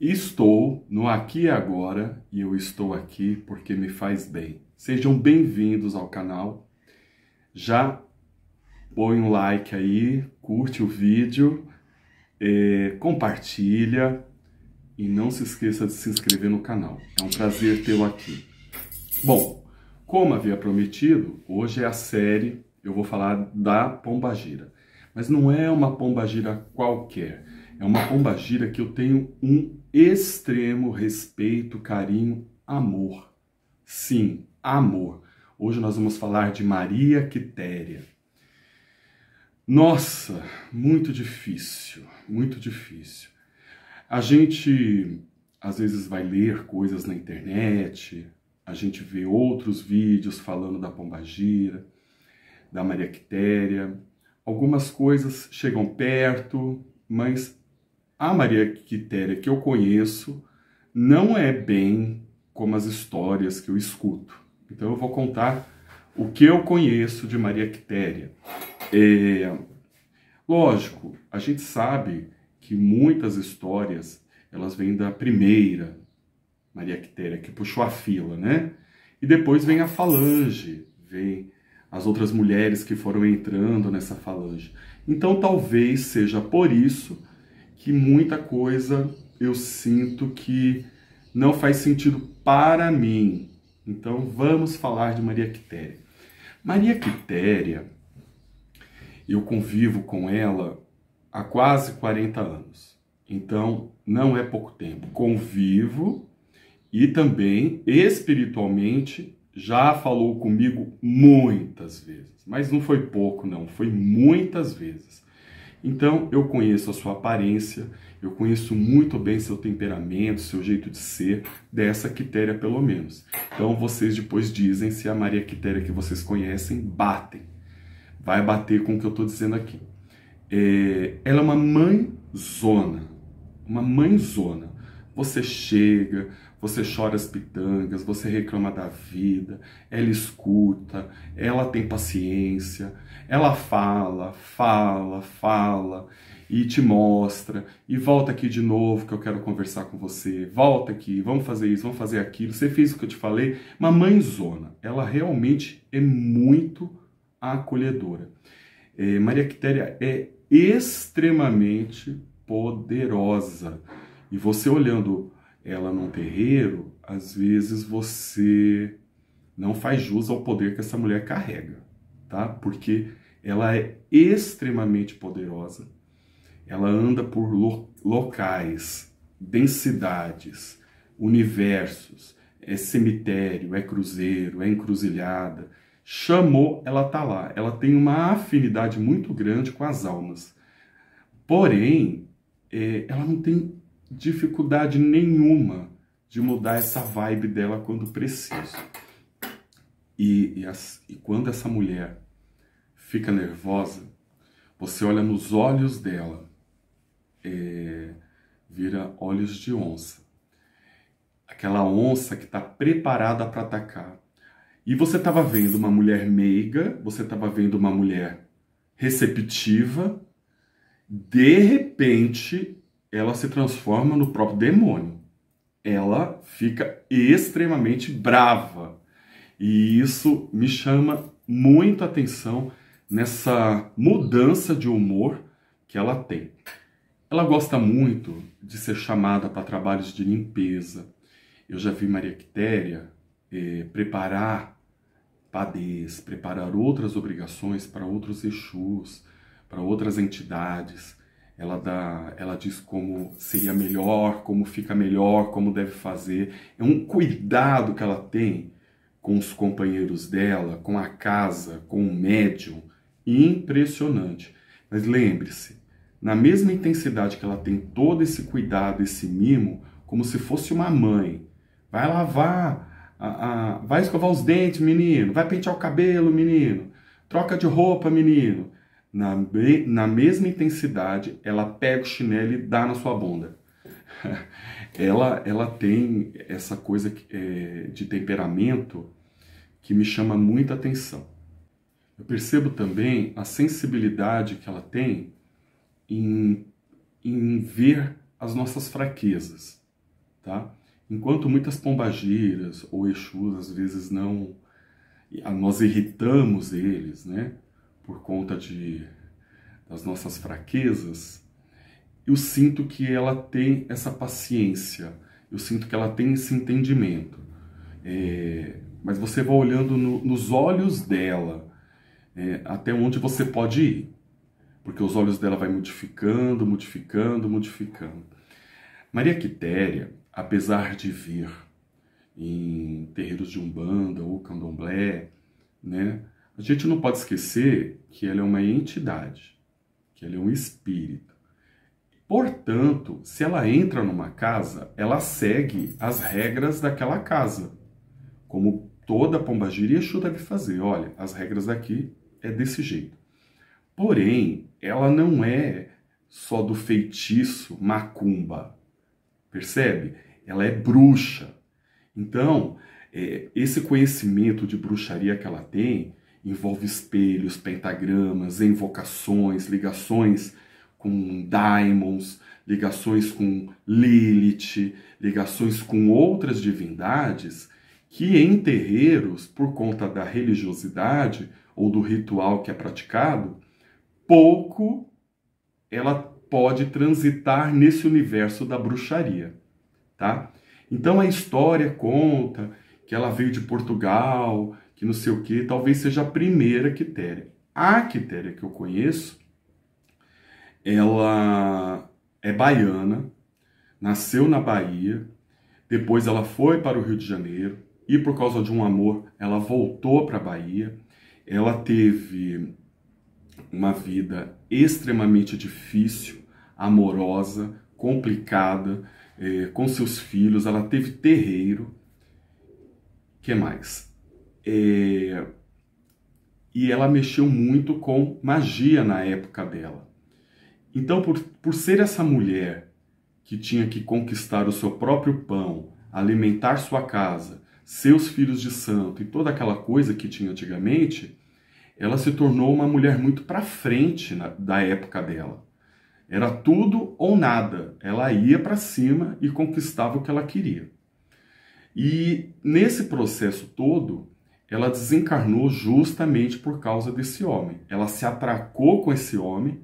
Estou no aqui e agora e eu estou aqui porque me faz bem. Sejam bem-vindos ao canal. Já põe um like aí, curte o vídeo, eh, compartilha e não se esqueça de se inscrever no canal. É um prazer tê-lo aqui. Bom, como havia prometido, hoje é a série, eu vou falar da pombagira. Mas não é uma pombagira qualquer. É uma pombagira que eu tenho um extremo respeito, carinho, amor. Sim, amor. Hoje nós vamos falar de Maria Quitéria. Nossa, muito difícil, muito difícil. A gente às vezes vai ler coisas na internet, a gente vê outros vídeos falando da Pombagira, da Maria Quitéria. Algumas coisas chegam perto, mas a Maria Quitéria que eu conheço não é bem como as histórias que eu escuto. Então eu vou contar o que eu conheço de Maria Quitéria. É, lógico, a gente sabe que muitas histórias elas vêm da primeira Maria Quitéria que puxou a fila, né? E depois vem a falange, vem as outras mulheres que foram entrando nessa falange. Então talvez seja por isso que muita coisa eu sinto que não faz sentido para mim. Então vamos falar de Maria Quitéria. Maria Quitéria, eu convivo com ela há quase 40 anos. Então não é pouco tempo. Convivo e também espiritualmente já falou comigo muitas vezes, mas não foi pouco não, foi muitas vezes. Então eu conheço a sua aparência, eu conheço muito bem seu temperamento, seu jeito de ser, dessa Quitéria pelo menos. Então vocês depois dizem se a Maria Quitéria que vocês conhecem batem. Vai bater com o que eu estou dizendo aqui. É, ela é uma mãe zona, uma mãe zona. Você chega, você chora as pitangas, você reclama da vida, ela escuta, ela tem paciência, ela fala, fala, fala e te mostra, e volta aqui de novo que eu quero conversar com você, volta aqui, vamos fazer isso, vamos fazer aquilo, você fez o que eu te falei. Mamãe Zona, ela realmente é muito acolhedora. É, Maria Quitéria é extremamente poderosa. E você olhando ela num terreiro, às vezes você não faz jus ao poder que essa mulher carrega, tá? Porque ela é extremamente poderosa. Ela anda por lo locais, densidades, universos, é cemitério, é cruzeiro, é encruzilhada. Chamou, ela tá lá. Ela tem uma afinidade muito grande com as almas. Porém, é, ela não tem dificuldade nenhuma de mudar essa vibe dela quando preciso. E, e, as, e quando essa mulher fica nervosa, você olha nos olhos dela, é, vira olhos de onça. Aquela onça que está preparada para atacar. E você estava vendo uma mulher meiga, você estava vendo uma mulher receptiva. De repente, ela se transforma no próprio demônio. Ela fica extremamente brava. E isso me chama muita atenção nessa mudança de humor que ela tem. Ela gosta muito de ser chamada para trabalhos de limpeza. Eu já vi Maria Quitéria eh, preparar padês, preparar outras obrigações para outros Exus, para outras entidades ela, dá, ela diz como seria melhor, como fica melhor, como deve fazer. É um cuidado que ela tem com os companheiros dela, com a casa, com o médium. Impressionante. Mas lembre-se, na mesma intensidade que ela tem todo esse cuidado, esse mimo, como se fosse uma mãe, vai lavar, a, a, vai escovar os dentes, menino, vai pentear o cabelo, menino, troca de roupa, menino, na, na mesma intensidade, ela pega o chinelo e dá na sua bunda. ela, ela tem essa coisa é, de temperamento que me chama muita atenção. Eu percebo também a sensibilidade que ela tem em, em ver as nossas fraquezas, tá? Enquanto muitas pombagiras ou exus às vezes não nós irritamos eles, né? por conta de, das nossas fraquezas, eu sinto que ela tem essa paciência, eu sinto que ela tem esse entendimento. É, mas você vai olhando no, nos olhos dela, é, até onde você pode ir, porque os olhos dela vai modificando, modificando, modificando. Maria Quitéria, apesar de vir em terreiros de umbanda ou candomblé, né, a gente não pode esquecer que ela é uma entidade, que ela é um espírito. Portanto, se ela entra numa casa, ela segue as regras daquela casa. Como toda pombagira Exu deve fazer. Olha, as regras daqui é desse jeito. Porém, ela não é só do feitiço macumba. Percebe? Ela é bruxa. Então, é, esse conhecimento de bruxaria que ela tem envolve espelhos, pentagramas, invocações, ligações com daimons, ligações com Lilith, ligações com outras divindades que em terreiros, por conta da religiosidade ou do ritual que é praticado, pouco ela pode transitar nesse universo da bruxaria, tá? Então a história conta que ela veio de Portugal, que não sei o que, talvez seja a primeira quitéria. A quitéria que eu conheço, ela é baiana, nasceu na Bahia, depois ela foi para o Rio de Janeiro e por causa de um amor ela voltou para a Bahia. Ela teve uma vida extremamente difícil, amorosa, complicada, eh, com seus filhos. Ela teve terreiro. Que mais? É, e ela mexeu muito com magia na época dela. Então, por, por ser essa mulher que tinha que conquistar o seu próprio pão, alimentar sua casa, seus filhos de santo e toda aquela coisa que tinha antigamente, ela se tornou uma mulher muito para frente na, da época dela. Era tudo ou nada. Ela ia para cima e conquistava o que ela queria. E nesse processo todo, ela desencarnou justamente por causa desse homem. Ela se atracou com esse homem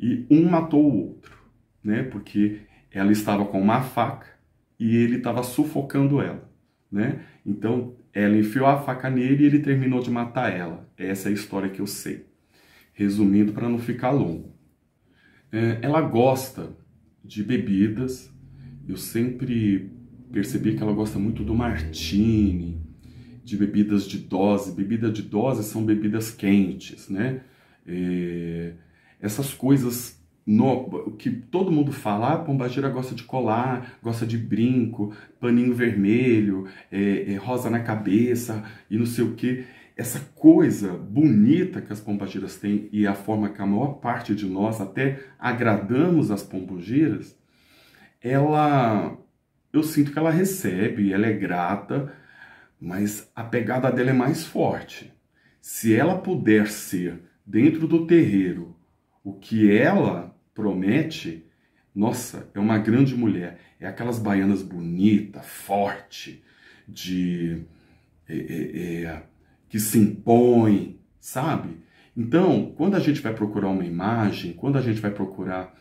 e um matou o outro, né? Porque ela estava com uma faca e ele estava sufocando ela, né? Então ela enfiou a faca nele e ele terminou de matar ela. Essa é a história que eu sei. Resumindo para não ficar longo. É, ela gosta de bebidas. Eu sempre percebi que ela gosta muito do martini, de bebidas de dose. Bebida de dose são bebidas quentes, né? É, essas coisas no, que todo mundo fala, ah, pombagira gosta de colar, gosta de brinco, paninho vermelho, é, é, rosa na cabeça e não sei o que. Essa coisa bonita que as pombagiras têm e a forma que a maior parte de nós até agradamos as pombagiras, ela, eu sinto que ela recebe, ela é grata, mas a pegada dela é mais forte. Se ela puder ser dentro do terreiro o que ela promete, nossa, é uma grande mulher. É aquelas baianas bonita, forte, de é, é, é, que se impõe, sabe? Então, quando a gente vai procurar uma imagem, quando a gente vai procurar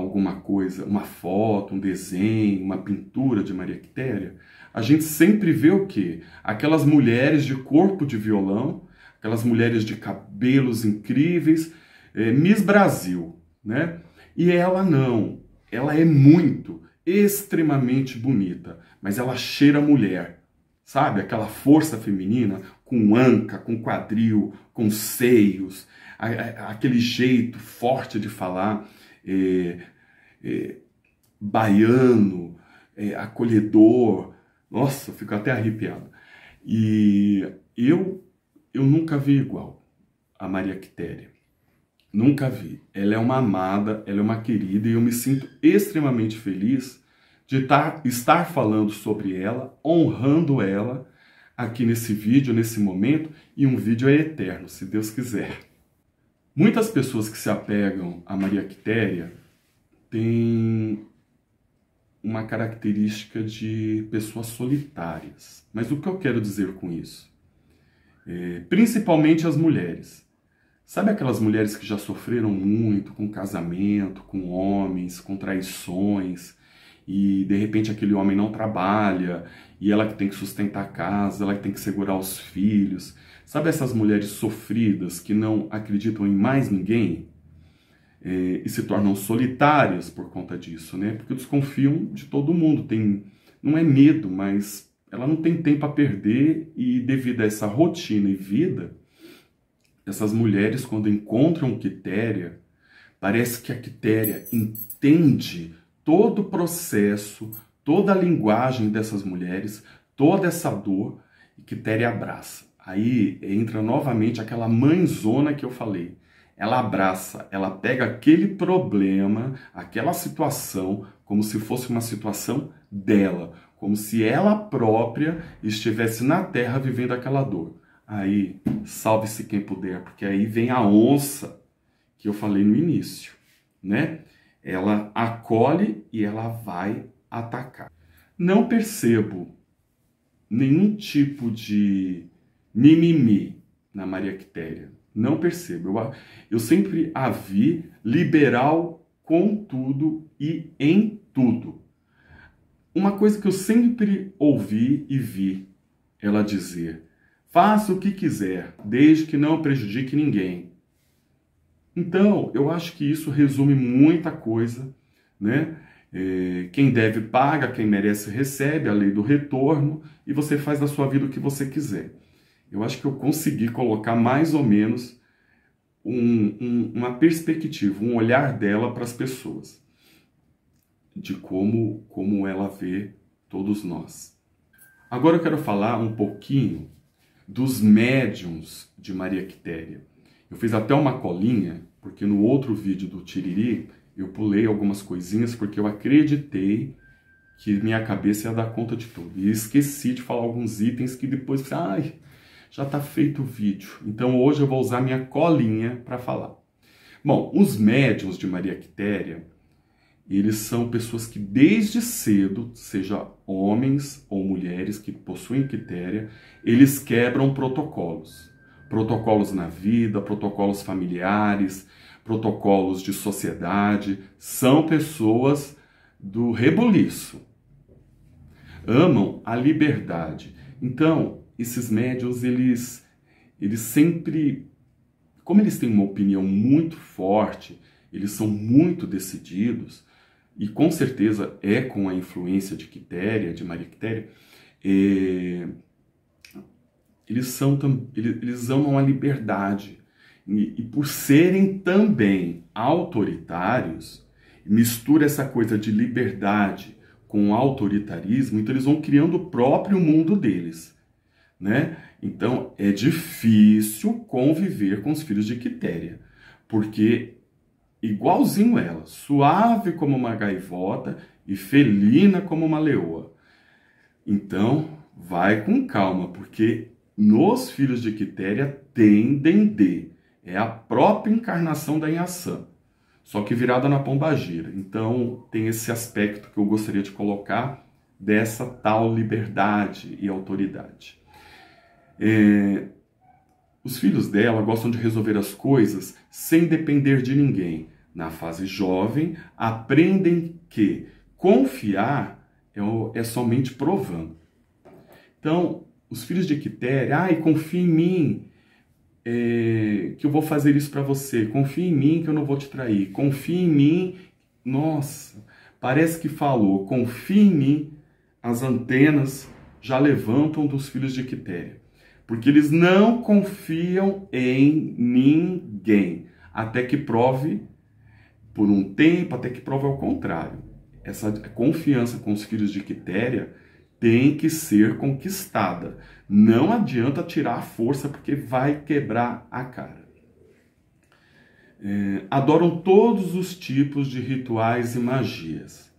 alguma coisa, uma foto, um desenho, uma pintura de Maria Quitéria, a gente sempre vê o quê? Aquelas mulheres de corpo de violão, aquelas mulheres de cabelos incríveis, é, Miss Brasil, né? E ela não, ela é muito, extremamente bonita, mas ela cheira mulher, sabe? Aquela força feminina com anca, com quadril, com seios, a, a, aquele jeito forte de falar é, é, baiano, é, acolhedor. Nossa, fico até arrepiado. E eu, eu nunca vi igual a Maria Quitéria. Nunca vi. Ela é uma amada, ela é uma querida e eu me sinto extremamente feliz de tar, tá, estar falando sobre ela, honrando ela aqui nesse vídeo, nesse momento, e um vídeo é eterno, se Deus quiser. Muitas pessoas que se apegam a Maria Quitéria têm uma característica de pessoas solitárias. Mas o que eu quero dizer com isso? É, principalmente as mulheres. Sabe aquelas mulheres que já sofreram muito com casamento, com homens, com traições, e de repente aquele homem não trabalha e ela que tem que sustentar a casa, ela que tem que segurar os filhos. Sabe essas mulheres sofridas que não acreditam em mais ninguém é, e se tornam solitárias por conta disso, né? Porque desconfiam de todo mundo. Tem, não é medo, mas ela não tem tempo a perder e devido a essa rotina e vida, essas mulheres quando encontram Quitéria, parece que a Quitéria entende todo o processo, toda a linguagem dessas mulheres, toda essa dor, e Tere abraça. Aí entra novamente aquela mãezona que eu falei. Ela abraça, ela pega aquele problema, aquela situação, como se fosse uma situação dela, como se ela própria estivesse na terra vivendo aquela dor. Aí, salve-se quem puder, porque aí vem a onça que eu falei no início, né? Ela acolhe e ela vai atacar. Não percebo nenhum tipo de mimimi na Maria Quitéria. Não percebo. Eu, eu sempre a vi liberal com tudo e em tudo. Uma coisa que eu sempre ouvi e vi ela dizer: faça o que quiser, desde que não prejudique ninguém. Então, eu acho que isso resume muita coisa, né? É, quem deve paga, quem merece recebe, a lei do retorno, e você faz da sua vida o que você quiser. Eu acho que eu consegui colocar mais ou menos um, um, uma perspectiva, um olhar dela para as pessoas, de como, como ela vê todos nós. Agora eu quero falar um pouquinho dos médiums de Maria Quitéria. Eu fiz até uma colinha, porque no outro vídeo do Tiriri eu pulei algumas coisinhas porque eu acreditei que minha cabeça ia dar conta de tudo. E esqueci de falar alguns itens que depois, ai, já está feito o vídeo. Então hoje eu vou usar minha colinha para falar. Bom, os médiums de Maria Quitéria, eles são pessoas que desde cedo, seja homens ou mulheres que possuem quitéria, eles quebram protocolos. Protocolos na vida, protocolos familiares, protocolos de sociedade, são pessoas do rebuliço, Amam a liberdade. Então, esses médiuns, eles, eles sempre, como eles têm uma opinião muito forte, eles são muito decididos, e com certeza é com a influência de Quitéria, de Maria Quitéria, é, eles, são, eles amam a liberdade. E, e por serem também autoritários, mistura essa coisa de liberdade com autoritarismo, então eles vão criando o próprio mundo deles. Né? Então é difícil conviver com os filhos de Quitéria, porque igualzinho ela, suave como uma gaivota e felina como uma leoa. Então, vai com calma, porque nos filhos de Quitéria tendem de é a própria encarnação da Inhaçã, só que virada na pombagira. Então, tem esse aspecto que eu gostaria de colocar dessa tal liberdade e autoridade. É, os filhos dela gostam de resolver as coisas sem depender de ninguém. Na fase jovem, aprendem que confiar é, é somente provando. Então, os filhos de Quitéria, ai, confia em mim, é, que eu vou fazer isso para você. Confie em mim que eu não vou te trair. Confie em mim. Nossa, parece que falou. Confie em mim. As antenas já levantam dos filhos de Quitéria, porque eles não confiam em ninguém, até que prove por um tempo, até que prove ao contrário. Essa confiança com os filhos de Quitéria tem que ser conquistada. Não adianta tirar a força, porque vai quebrar a cara. É, adoram todos os tipos de rituais e magias.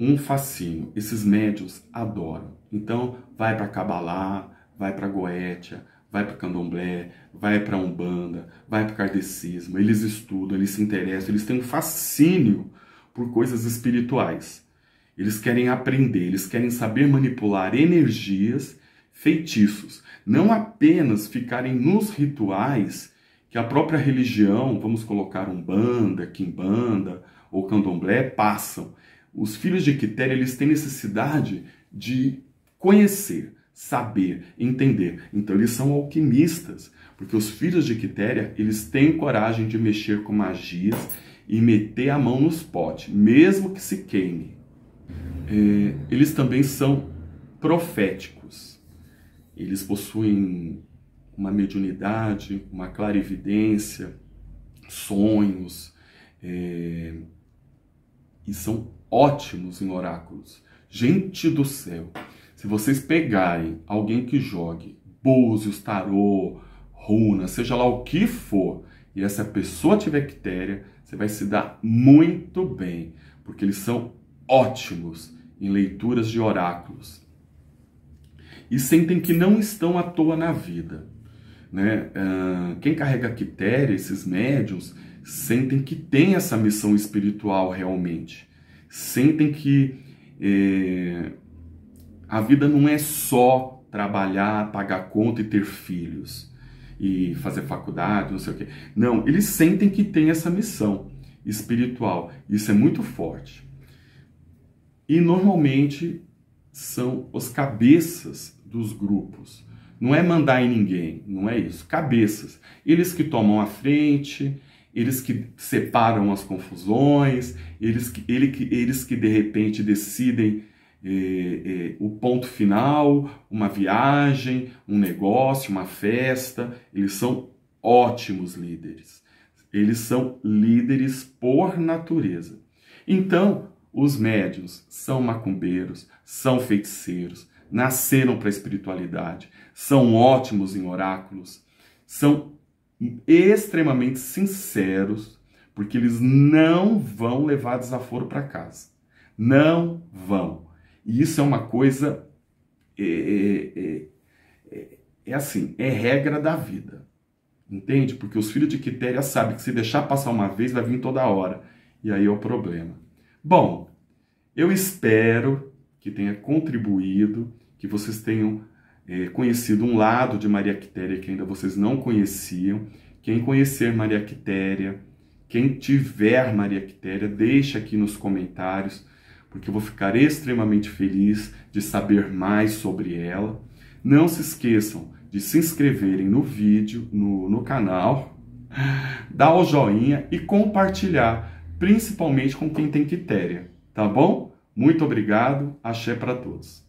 Um fascínio. Esses médios adoram. Então, vai para Cabalá, vai para Goetia, vai para Candomblé, vai para Umbanda, vai para Kardecismo. Eles estudam, eles se interessam, eles têm um fascínio por coisas espirituais. Eles querem aprender, eles querem saber manipular energias, feitiços, não apenas ficarem nos rituais que a própria religião, vamos colocar umbanda, quimbanda ou candomblé, passam. Os filhos de Quitéria, eles têm necessidade de conhecer, saber, entender. Então eles são alquimistas, porque os filhos de Quitéria, eles têm coragem de mexer com magias e meter a mão nos potes, mesmo que se queime é, eles também são proféticos. Eles possuem uma mediunidade, uma clarividência, sonhos, é, e são ótimos em oráculos. Gente do céu, se vocês pegarem alguém que jogue búzios, tarô, runa, seja lá o que for, e essa pessoa tiver quitéria, você vai se dar muito bem, porque eles são ótimos em leituras de oráculos e sentem que não estão à toa na vida. Né? Ah, quem carrega quitéria, esses médiums, sentem que tem essa missão espiritual realmente. Sentem que é, a vida não é só trabalhar, pagar conta e ter filhos e fazer faculdade, não sei o quê. Não, eles sentem que tem essa missão espiritual. Isso é muito forte e normalmente são os cabeças dos grupos. Não é mandar em ninguém, não é isso. Cabeças. Eles que tomam a frente, eles que separam as confusões, eles que, ele que, eles que de repente decidem eh, eh, o ponto final, uma viagem, um negócio, uma festa. Eles são ótimos líderes. Eles são líderes por natureza. Então, os médios são macumbeiros, são feiticeiros, nasceram para a espiritualidade, são ótimos em oráculos, são extremamente sinceros, porque eles não vão levar desaforo para casa. Não vão. E isso é uma coisa. É, é, é, é, é, assim, é regra da vida. Entende? Porque os filhos de Quitéria sabem que se deixar passar uma vez, vai vir toda hora. E aí é o problema. Bom, eu espero que tenha contribuído, que vocês tenham é, conhecido um lado de Maria Quitéria que ainda vocês não conheciam. Quem conhecer Maria Quitéria, quem tiver Maria Quitéria, deixe aqui nos comentários, porque eu vou ficar extremamente feliz de saber mais sobre ela. Não se esqueçam de se inscreverem no vídeo, no, no canal, dar o joinha e compartilhar principalmente com quem tem quitéria, tá bom? Muito obrigado, axé para todos.